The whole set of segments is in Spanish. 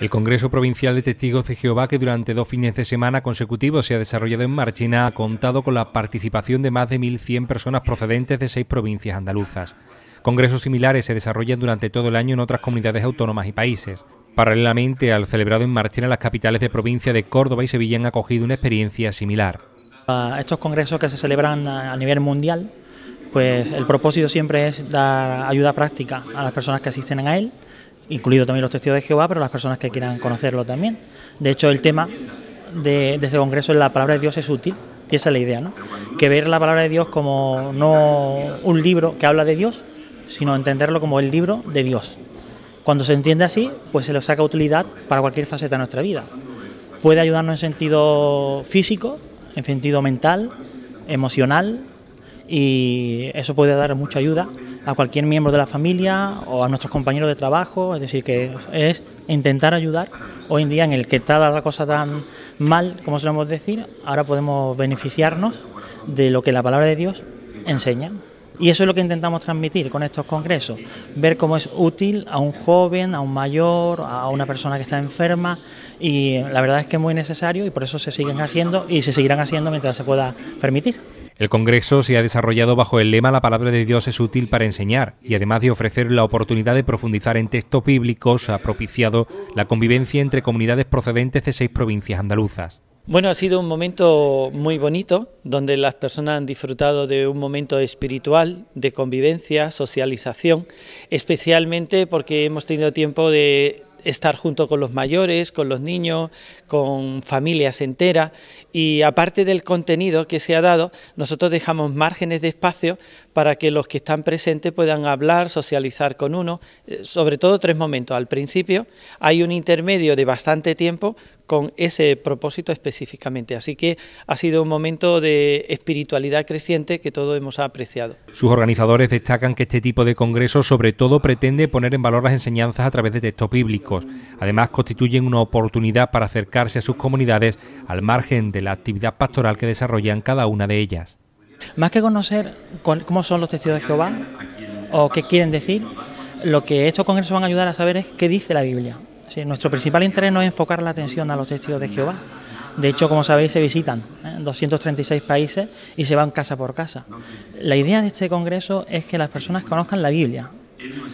El Congreso Provincial de Testigos de Jehová, que durante dos fines de semana consecutivos se ha desarrollado en Marchina, ha contado con la participación de más de 1.100 personas procedentes de seis provincias andaluzas. Congresos similares se desarrollan durante todo el año en otras comunidades autónomas y países. Paralelamente al celebrado en Marchina, las capitales de provincia de Córdoba y Sevilla han acogido una experiencia similar. estos congresos que se celebran a nivel mundial, pues el propósito siempre es dar ayuda práctica a las personas que asisten a él incluido también los testigos de Jehová, pero las personas que quieran conocerlo también. De hecho, el tema de, de este congreso es la palabra de Dios es útil, y esa es la idea, ¿no? Que ver la palabra de Dios como no un libro que habla de Dios, sino entenderlo como el libro de Dios. Cuando se entiende así, pues se le saca utilidad para cualquier faceta de nuestra vida. Puede ayudarnos en sentido físico, en sentido mental, emocional, y eso puede dar mucha ayuda a cualquier miembro de la familia o a nuestros compañeros de trabajo, es decir, que es intentar ayudar. Hoy en día en el que está la cosa tan mal, como solemos decir, ahora podemos beneficiarnos de lo que la palabra de Dios enseña. Y eso es lo que intentamos transmitir con estos congresos, ver cómo es útil a un joven, a un mayor, a una persona que está enferma y la verdad es que es muy necesario y por eso se siguen haciendo y se seguirán haciendo mientras se pueda permitir. El Congreso se ha desarrollado bajo el lema La palabra de Dios es útil para enseñar y además de ofrecer la oportunidad de profundizar en textos bíblicos ha propiciado la convivencia entre comunidades procedentes de seis provincias andaluzas. Bueno, ha sido un momento muy bonito donde las personas han disfrutado de un momento espiritual, de convivencia, socialización, especialmente porque hemos tenido tiempo de estar junto con los mayores, con los niños, con familias enteras y aparte del contenido que se ha dado, nosotros dejamos márgenes de espacio para que los que están presentes puedan hablar, socializar con uno, eh, sobre todo tres momentos. Al principio hay un intermedio de bastante tiempo con ese propósito específicamente, así que ha sido un momento de espiritualidad creciente que todos hemos apreciado. Sus organizadores destacan que este tipo de congresos sobre todo pretende poner en valor las enseñanzas a través de textos bíblicos. Además, constituyen una oportunidad para acercarse a sus comunidades al margen de la actividad pastoral que desarrollan cada una de ellas. Más que conocer cómo son los testigos de Jehová o qué quieren decir, lo que estos congresos van a ayudar a saber es qué dice la Biblia. nuestro principal interés no es enfocar la atención a los testigos de Jehová. De hecho, como sabéis, se visitan 236 ¿eh? países y se van casa por casa. La idea de este congreso es que las personas conozcan la Biblia,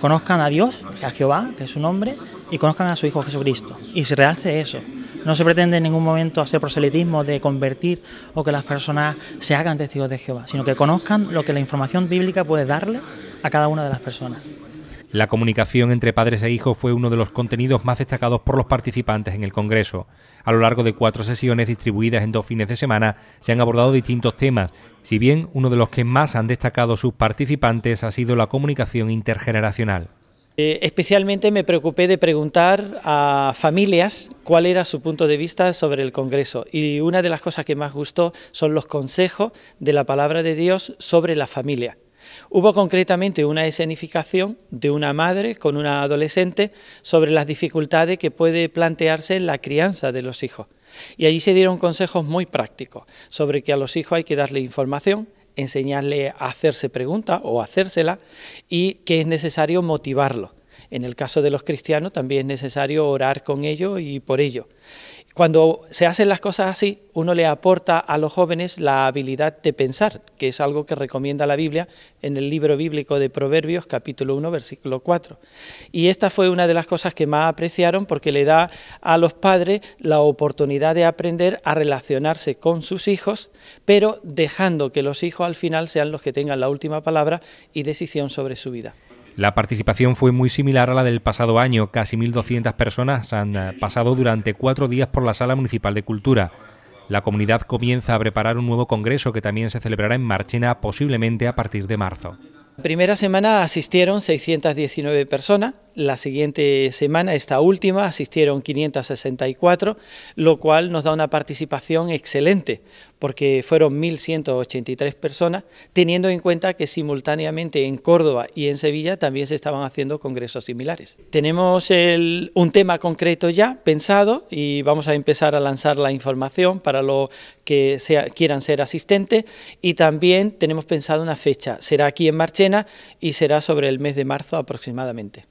conozcan a Dios, a Jehová, que es su nombre, y conozcan a su Hijo Jesucristo. Y se realce eso. No se pretende en ningún momento hacer proselitismo de convertir o que las personas se hagan testigos de Jehová, sino que conozcan lo que la información bíblica puede darle a cada una de las personas. La comunicación entre padres e hijos fue uno de los contenidos más destacados por los participantes en el Congreso. A lo largo de cuatro sesiones distribuidas en dos fines de semana, se han abordado distintos temas, si bien uno de los que más han destacado sus participantes ha sido la comunicación intergeneracional. Eh, especialmente me preocupé de preguntar a familias cuál era su punto de vista sobre el Congreso y una de las cosas que más gustó son los consejos de la palabra de Dios sobre la familia. Hubo concretamente una escenificación de una madre con una adolescente sobre las dificultades que puede plantearse en la crianza de los hijos. Y allí se dieron consejos muy prácticos sobre que a los hijos hay que darle información, enseñarle a hacerse preguntas o hacérsela y que es necesario motivarlo. En el caso de los cristianos también es necesario orar con ellos y por ello. Cuando se hacen las cosas así, uno le aporta a los jóvenes la habilidad de pensar, que es algo que recomienda la Biblia en el libro bíblico de Proverbios, capítulo 1, versículo 4. Y esta fue una de las cosas que más apreciaron porque le da a los padres la oportunidad de aprender a relacionarse con sus hijos, pero dejando que los hijos al final sean los que tengan la última palabra y decisión sobre su vida. La participación fue muy similar a la del pasado año. Casi 1.200 personas han eh, pasado durante cuatro días por la Sala Municipal de Cultura. La comunidad comienza a preparar un nuevo congreso que también se celebrará en Marchena, posiblemente a partir de marzo. La primera semana asistieron 619 personas la siguiente semana, esta última, asistieron 564, lo cual nos da una participación excelente, porque fueron 1.183 personas, teniendo en cuenta que simultáneamente en Córdoba y en Sevilla también se estaban haciendo congresos similares. Tenemos un tema concreto ya pensado y vamos a empezar a lanzar la información para los que quieran ser asistentes y también tenemos pensado una fecha, será aquí en Marchena y será sobre el mes de marzo aproximadamente.